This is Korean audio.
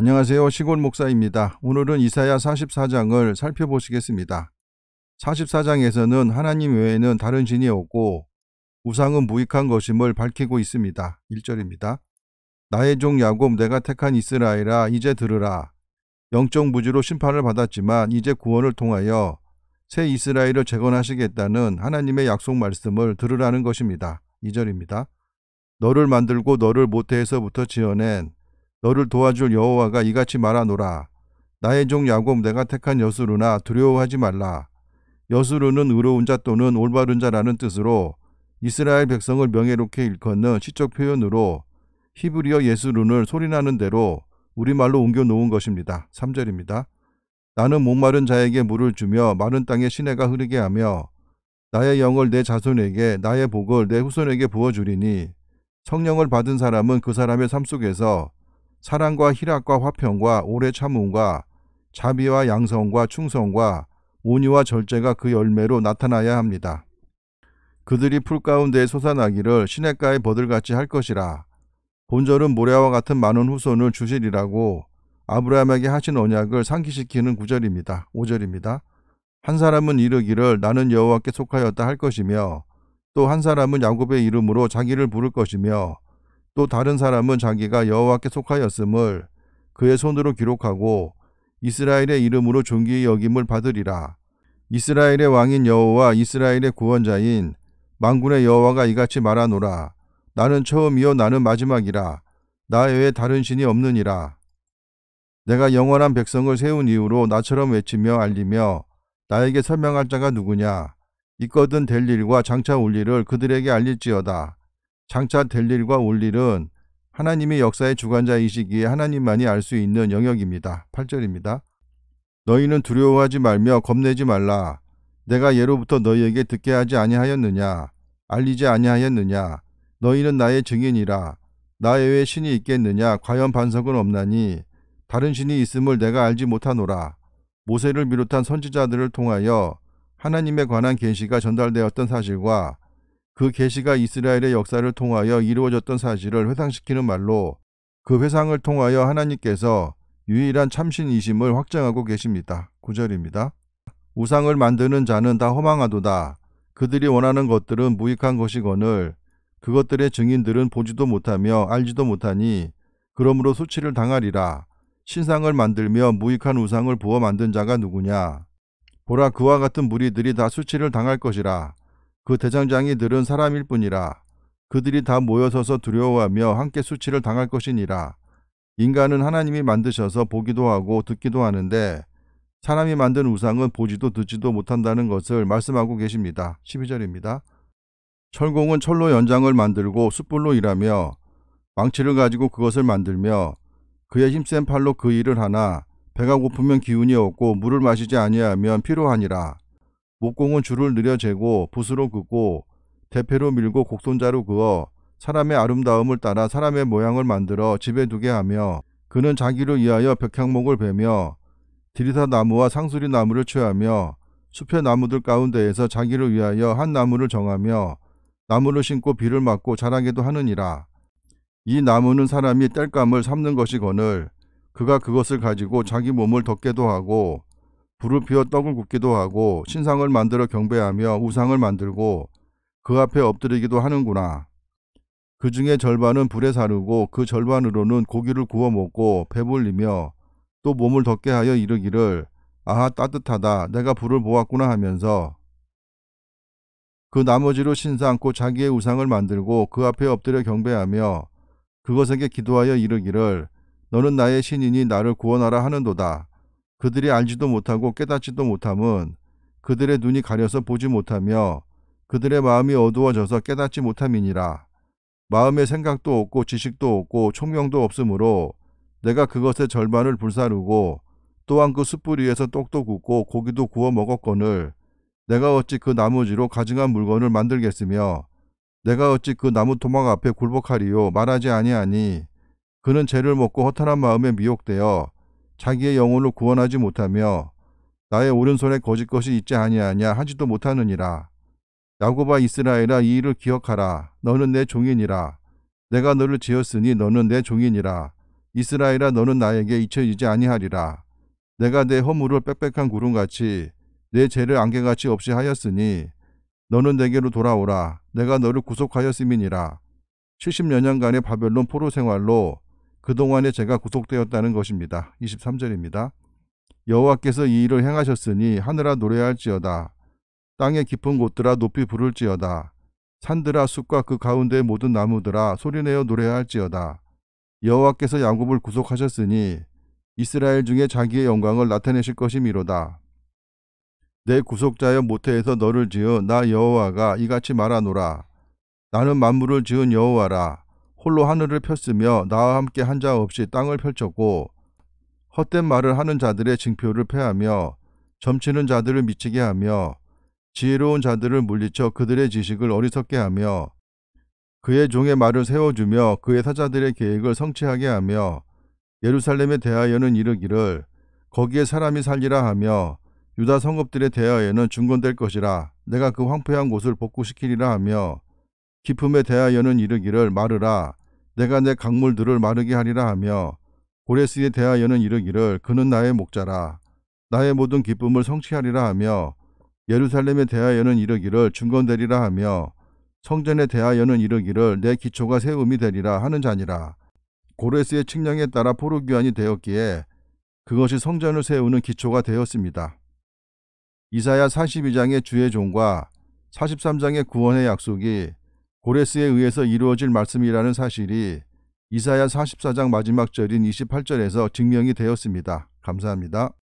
안녕하세요. 시골 목사입니다. 오늘은 이사야 44장을 살펴보시겠습니다. 44장에서는 하나님 외에는 다른 신이 없고 우상은 무익한 것임을 밝히고 있습니다. 1절입니다. 나의 종 야곱 내가 택한 이스라엘아 이제 들으라. 영적 무지로 심판을 받았지만 이제 구원을 통하여 새 이스라엘을 재건하시겠다는 하나님의 약속 말씀을 들으라는 것입니다. 2절입니다. 너를 만들고 너를 모태에서부터 지어낸 너를 도와줄 여호와가 이같이 말하노라. 나의 종 야곱 내가 택한 여수르나 두려워하지 말라. 여수르는 의로운 자 또는 올바른 자라는 뜻으로 이스라엘 백성을 명예롭게 일컫는 시적 표현으로 히브리어 예수룬는 소리나는 대로 우리말로 옮겨 놓은 것입니다. 3절입니다. 나는 목마른 자에게 물을 주며 마른 땅에 시내가 흐르게 하며 나의 영을 내 자손에게 나의 복을 내 후손에게 부어주리니 성령을 받은 사람은 그 사람의 삶 속에서 사랑과 희락과 화평과 오래 참음과 자비와 양성과 충성과 온유와 절제가 그 열매로 나타나야 합니다. 그들이 풀 가운데 솟아나기를 시냇가의 버들같이 할 것이라. 본절은 모래와 같은 많은 후손을 주시리라고 아브라함에게 하신 언약을 상기시키는 구절입니다. 5절입니다. 한 사람은 이르기를 나는 여호와께 속하였다 할 것이며 또 한 사람은 야곱의 이름으로 자기를 부를 것이며 또 다른 사람은 자기가 여호와께 속하였음을 그의 손으로 기록하고 이스라엘의 이름으로 존귀의 여김을 받으리라. 이스라엘의 왕인 여호와 이스라엘의 구원자인 망군의 여호와가 이같이 말하노라. 나는 처음이요 나는 마지막이라. 나 외에 다른 신이 없느니라. 내가 영원한 백성을 세운 이후로 나처럼 외치며 알리며 나에게 설명할 자가 누구냐. 있거든 될 일과 장차 올 일을 그들에게 알릴지어다. 장차 될 일과 올 일은 하나님의 역사의 주관자이시기에 하나님만이 알 수 있는 영역입니다. 8절입니다. 너희는 두려워하지 말며 겁내지 말라. 내가 예로부터 너희에게 듣게 하지 아니하였느냐? 알리지 아니하였느냐? 너희는 나의 증인이라. 나 외에 신이 있겠느냐? 과연 반석은 없나니 다른 신이 있음을 내가 알지 못하노라. 모세를 비롯한 선지자들을 통하여 하나님에 관한 계시가 전달되었던 사실과 그 계시가 이스라엘의 역사를 통하여 이루어졌던 사실을 회상시키는 말로 그 회상을 통하여 하나님께서 유일한 참신이심을 확장하고 계십니다. 구절입니다 우상을 만드는 자는 다 허망하도다. 그들이 원하는 것들은 무익한 것이거늘 그것들의 증인들은 보지도 못하며 알지도 못하니 그러므로 수치를 당하리라. 신상을 만들며 무익한 우상을 부어 만든 자가 누구냐? 보라 그와 같은 무리들이 다 수치를 당할 것이라. 그 대장장이 들은 사람일 뿐이라 그들이 다 모여서서 두려워하며 함께 수치를 당할 것이니라 인간은 하나님이 만드셔서 보기도 하고 듣기도 하는데 사람이 만든 우상은 보지도 듣지도 못한다는 것을 말씀하고 계십니다. 12절입니다. 철공은 철로 연장을 만들고 숯불로 일하며 망치를 가지고 그것을 만들며 그의 힘센 팔로 그 일을 하나 배가 고프면 기운이 없고 물을 마시지 아니하면 피로하니라. 목공은 줄을 늘려 재고 붓으로 긋고 대패로 밀고 곡손자로 그어 사람의 아름다움을 따라 사람의 모양을 만들어 집에 두게 하며 그는 자기를 위하여 벽향목을 베며 디리사 나무와 상수리 나무를 취하며 숲의 나무들 가운데에서 자기를 위하여 한 나무를 정하며 나무를 심고 비를 맞고 자라게도 하느니라. 이 나무는 사람이 땔감을 삼는 것이거늘 그가 그것을 가지고 자기 몸을 덮게도 하고 불을 피워 떡을 굽기도 하고 신상을 만들어 경배하며 우상을 만들고 그 앞에 엎드리기도 하는구나. 그 중에 절반은 불에 사르고 그 절반으로는 고기를 구워 먹고 배불리며 또 몸을 덮게 하여 이르기를 아하 따뜻하다 내가 불을 보았구나 하면서 그 나머지로 신상 고 자기의 우상을 만들고 그 앞에 엎드려 경배하며 그것에게 기도하여 이르기를 너는 나의 신이니 나를 구원하라 하는도다. 그들이 알지도 못하고 깨닫지도 못함은 그들의 눈이 가려서 보지 못하며 그들의 마음이 어두워져서 깨닫지 못함이니라. 마음의 생각도 없고 지식도 없고 총명도 없으므로 내가 그것의 절반을 불사르고 또한 그 숯불 위에서 떡도 굽고 고기도 구워 먹었거늘 내가 어찌 그 나머지로 가증한 물건을 만들겠으며 내가 어찌 그 나무 토막 앞에 굴복하리요 말하지 아니하니 그는 죄를 먹고 허탈한 마음에 미혹되어 자기의 영혼을 구원하지 못하며 나의 오른손에 거짓 것이 있지 아니하냐 하지도 못하느니라. 야고바 이스라엘아 이 일을 기억하라. 너는 내 종이니라. 내가 너를 지었으니 너는 내 종이니라. 이스라엘아 너는 나에게 잊혀지지 아니하리라. 내가 내 허물을 빽빽한 구름같이 내 죄를 안개같이 없이 하였으니 너는 내게로 돌아오라. 내가 너를 구속하였음이니라. 70여 년간의 바벨론 포로 생활로 그동안에 제가 구속되었다는 것입니다. 23절입니다. 여호와께서 이 일을 행하셨으니 하늘아 노래할지어다. 땅의 깊은 곳들아 높이 부를지어다. 산들아 숲과 그 가운데 모든 나무들아 소리내어 노래할지어다. 여호와께서 야곱을 구속하셨으니 이스라엘 중에 자기의 영광을 나타내실 것이미로다. 내 구속자여 모태에서 너를 지은 나 여호와가 이같이 말하노라. 나는 만물을 지은 여호와라. 홀로 하늘을 폈으며 나와 함께 한 자 없이 땅을 펼쳤고 헛된 말을 하는 자들의 징표를 패하며 점치는 자들을 미치게 하며 지혜로운 자들을 물리쳐 그들의 지식을 어리석게 하며 그의 종의 말을 세워주며 그의 사자들의 계획을 성취하게 하며 예루살렘에 대하여는 이르기를 거기에 사람이 살리라 하며 유다 성읍들에 대하여는 중건될 것이라 내가 그 황폐한 곳을 복구시키리라 하며 기품에 대하여는 이르기를 마르라 내가 내 강물들을 마르게 하리라 하며 고레스에 대하여는 이르기를 그는 나의 목자라 나의 모든 기쁨을 성취하리라 하며 예루살렘에 대하여는 이르기를 중건되리라 하며 성전에 대하여는 이르기를 내 기초가 세움이 되리라 하는 자니라 고레스의 측량에 따라 포로교환이 되었기에 그것이 성전을 세우는 기초가 되었습니다. 이사야 42장의 주의 종과 43장의 구원의 약속이 고레스에 의해서 이루어질 말씀이라는 사실이 이사야 44장 마지막 절인 28절에서 증명이 되었습니다. 감사합니다.